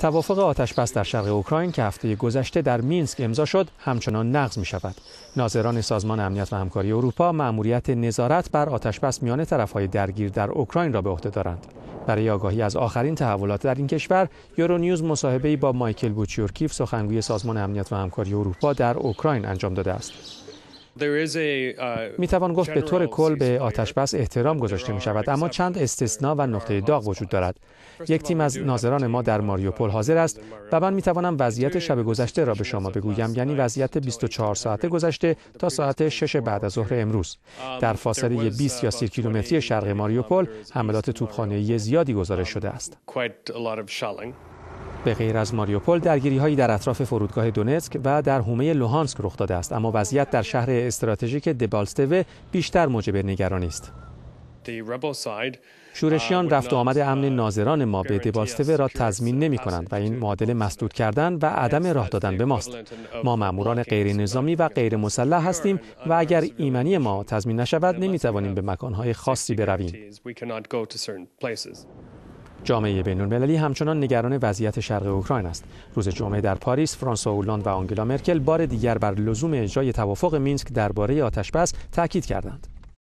توافق آتش بس در شرق اوکراین که هفته گذشته در مینسک امضا شد همچنان نقض می شود. ناظران سازمان امنیت و همکاری اروپا مأموریت نظارت بر آتش بس میان طرفهای درگیر در اوکراین را به عهده دارند. برای آگاهی از آخرین تحولات در این کشور، یورونیوز مصاحبه‌ای با مایکل بوچیورکیف سخنگوی سازمان امنیت و همکاری اروپا در اوکراین انجام داده است. Uh, می توان گفت به طور کل به آتش بس احترام گذاشته می شود اما چند استثنا و نقطه داغ وجود دارد یک تیم از ناظران ما در ماریوپول حاضر است و من می توانم وضعیت شب گذشته را به شما بگویم یعنی وضعیت 24 ساعت گذشته تا ساعت 6 بعد از ظهر امروز um, در فاصله 20 یا 30 uh, کیلومتری شرق ماریوپول حملات توپخانه زیادی گزارش شده است به غیر از ماریوپول درگیری هایی در اطراف فرودگاه دونسک و در حومه لوهانسک رخ داده است اما وضعیت در شهر استراتژیک دبالستوه بیشتر موجب نگرانی است شورشیان رفت و آمد امن ناظران ما به دبالستوه را تضمین نمی کنند و این معادل مسدود کردن و عدم راه دادن به ماست ما ماموران غیر نظامی و غیر مسلح هستیم و اگر ایمنی ما تضمین نشود نمی توانیم به مکانهای خاصی برویم جامعه بین المللی همچنان نگران وضعیت شرق اوکراین است. روز جمعه در پاریس، فرانسوا اولاند و آنگلا مرکل بار دیگر بر لزوم اجرای توافق مینسک درباره آتش بس تاکید کردند.